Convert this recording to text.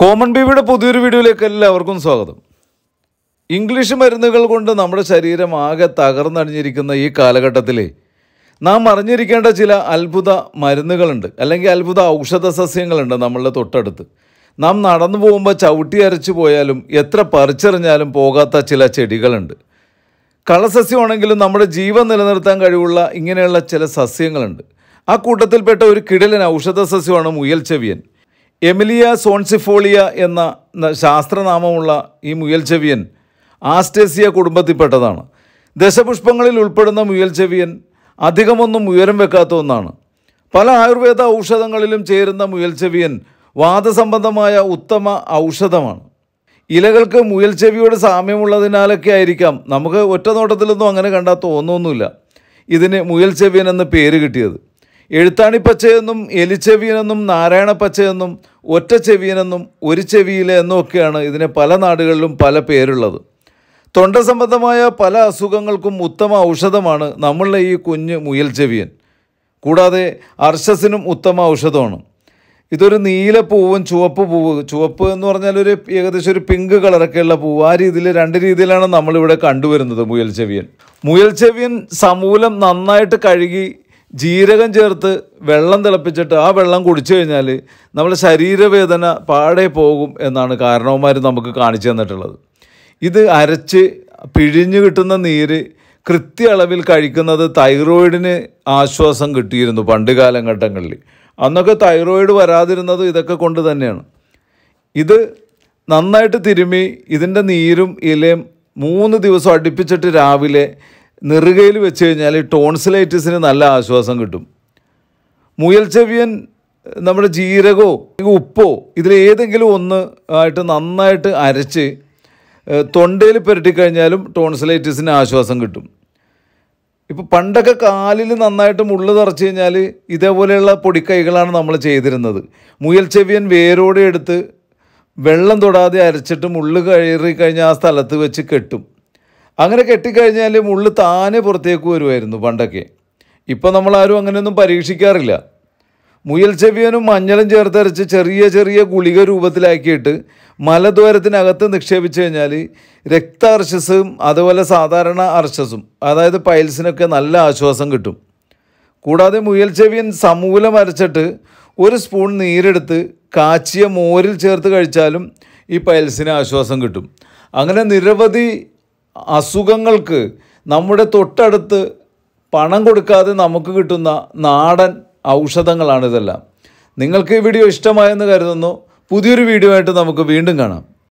common ബേബിയുടെ പുതിയൊരു വീഡിയോയിലേക്ക് എല്ലാവർക്കും സ്വാഗതം ഇംഗ്ലീഷ് മരുന്നുകൾ കൊണ്ട് നമ്മുടെ ശരീരം ആകെ തകർന്നടിഞ്ഞിരിക്കുന്ന ഈ കാലഘട്ടത്തിൽ നാം അറിഞ്ഞിരിക്കേണ്ട ചില അത്ഭുത മരുന്നുകളുണ്ട് അല്ലെങ്കിൽ അത്ഭുത ഔഷധ സസ്യങ്ങളുണ്ട് നമ്മളുടെ തൊട്ടടുത്ത് നാം നടന്നു പോകുമ്പോൾ ചവിട്ടി അരച്ചു പോയാലും എത്ര പറിച്ചെറിഞ്ഞാലും പോകാത്ത ചില ചെടികളുണ്ട് കളസസ്യമാണെങ്കിലും നമ്മുടെ ജീവൻ നിലനിർത്താൻ കഴിവുള്ള ഇങ്ങനെയുള്ള ചില സസ്യങ്ങളുണ്ട് ആ കൂട്ടത്തിൽപ്പെട്ട ഒരു കിടലിന് ഔഷധ സസ്യമാണ് മുയൽ ചെവിയൻ എമിലിയ സോൺസിഫോളിയ എന്ന ശാസ്ത്രനാമമുള്ള ഈ മുയൽച്ചെവിയൻ ആസ്റ്റേസിയ കുടുംബത്തിൽപ്പെട്ടതാണ് ദശപുഷ്പങ്ങളിൽ ഉൾപ്പെടുന്ന മുയൽച്ചെവിയൻ അധികമൊന്നും ഉയരം വെക്കാത്ത ഒന്നാണ് പല ആയുർവേദ ഔഷധങ്ങളിലും ചേരുന്ന മുയൽച്ചെവിയൻ വാദസംബന്ധമായ ഉത്തമ ഔഷധമാണ് ഇലകൾക്ക് മുയൽച്ചെവിയോട് സാമ്യമുള്ളതിനാലൊക്കെ ആയിരിക്കാം നമുക്ക് ഒറ്റ നോട്ടത്തിലൊന്നും അങ്ങനെ കണ്ടാൽ തോന്നൊന്നുമില്ല ഇതിന് മുയൽച്ചെവിയൻ എന്ന് പേര് കിട്ടിയത് എഴുത്താണി പച്ചയെന്നും എലിച്ചെവിയനെന്നും നാരായണ പച്ചയെന്നും ഒറ്റ ചെവിയനെന്നും ഒരു ചെവിയിലെ എന്നൊക്കെയാണ് ഇതിന് പല നാടുകളിലും പല പേരുള്ളത് തൊണ്ട സംബന്ധമായ പല അസുഖങ്ങൾക്കും ഉത്തമ ഔഷധമാണ് നമ്മളുടെ ഈ കുഞ്ഞ് മുയൽ ചെവിയൻ കൂടാതെ അർഷസിനും ഉത്തമ ഔഷധമാണ് ഇതൊരു നീല പൂവും ചുവപ്പ് പൂവ് ചുവപ്പ് എന്ന് പറഞ്ഞാൽ ഒരു ഏകദേശം ഒരു പിങ്ക് കളറൊക്കെയുള്ള പൂവ് ആ രീതിയിൽ രണ്ട് രീതിയിലാണ് നമ്മളിവിടെ കണ്ടുവരുന്നത് മുയൽ ചെവിയൻ മുയൽ ചെവിയൻ സമൂലം നന്നായിട്ട് കഴുകി ജീരകം ചേർത്ത് വെള്ളം തിളപ്പിച്ചിട്ട് ആ വെള്ളം കുടിച്ചു കഴിഞ്ഞാൽ നമ്മുടെ ശരീരവേദന പാടെ പോകും എന്നാണ് കാരണവന്മാർ നമുക്ക് കാണിച്ചു തന്നിട്ടുള്ളത് ഇത് അരച്ച് പിഴിഞ്ഞു കിട്ടുന്ന നീര് കൃത്യ അളവിൽ കഴിക്കുന്നത് തൈറോയിഡിന് ആശ്വാസം കിട്ടിയിരുന്നു പണ്ട് കാലഘട്ടങ്ങളിൽ അന്നൊക്കെ തൈറോയിഡ് വരാതിരുന്നത് ഇതൊക്കെ കൊണ്ട് തന്നെയാണ് ഇത് നന്നായിട്ട് തിരുമ്മി ഇതിൻ്റെ നീരും ഇലയും മൂന്ന് ദിവസം അടുപ്പിച്ചിട്ട് രാവിലെ നെറുകയിൽ വെച്ച് കഴിഞ്ഞാൽ ടോൺസിലൈറ്റിസിന് നല്ല ആശ്വാസം കിട്ടും മുയൽ ചെവിയൻ നമ്മുടെ ജീരകോ ഉപ്പോ ഏതെങ്കിലും ഒന്ന് ആയിട്ട് നന്നായിട്ട് അരച്ച് തൊണ്ടയിൽ പുരട്ടിക്കഴിഞ്ഞാലും ടോൺസിലൈറ്റിസിന് ആശ്വാസം കിട്ടും ഇപ്പോൾ പണ്ടൊക്കെ കാലിൽ നന്നായിട്ട് മുള്ള് തറച്ച് കഴിഞ്ഞാൽ ഇതേപോലെയുള്ള പൊടിക്കൈകളാണ് നമ്മൾ ചെയ്തിരുന്നത് മുയൽ ചെവിയൻ വേരോടെ എടുത്ത് വെള്ളം തൊടാതെ അരച്ചിട്ട് മുള്ള് കയറി കഴിഞ്ഞാൽ ആ സ്ഥലത്ത് വെച്ച് കെട്ടും അങ്ങനെ കെട്ടിക്കഴിഞ്ഞാൽ മുള്ളു താനെ പുറത്തേക്ക് വരുമായിരുന്നു പണ്ടൊക്കെ ഇപ്പം നമ്മളാരും അങ്ങനെയൊന്നും പരീക്ഷിക്കാറില്ല മുയൽ ചെവിയനും മഞ്ഞളും ചേർത്തരച്ച് ചെറിയ ചെറിയ ഗുളിക രൂപത്തിലാക്കിയിട്ട് മലദ്വാരത്തിനകത്ത് നിക്ഷേപിച്ചു കഴിഞ്ഞാൽ രക്ത അർശസും അതുപോലെ സാധാരണ അർശസും അതായത് പൈൽസിനൊക്കെ നല്ല ആശ്വാസം കിട്ടും കൂടാതെ മുയൽ ചെവിയൻ സമൂലം അരച്ചിട്ട് ഒരു സ്പൂൺ നീരെടുത്ത് കാച്ചിയ മോരിൽ ചേർത്ത് കഴിച്ചാലും ഈ പൈൽസിന് ആശ്വാസം കിട്ടും അങ്ങനെ നിരവധി അസുഖങ്ങൾക്ക് നമ്മുടെ തൊട്ടടുത്ത് പണം കൊടുക്കാതെ നമുക്ക് കിട്ടുന്ന നാടൻ ഔഷധങ്ങളാണ് നിങ്ങൾക്ക് ഈ വീഡിയോ ഇഷ്ടമായെന്ന് കരുതുന്നു പുതിയൊരു വീഡിയോ ആയിട്ട് നമുക്ക് വീണ്ടും കാണാം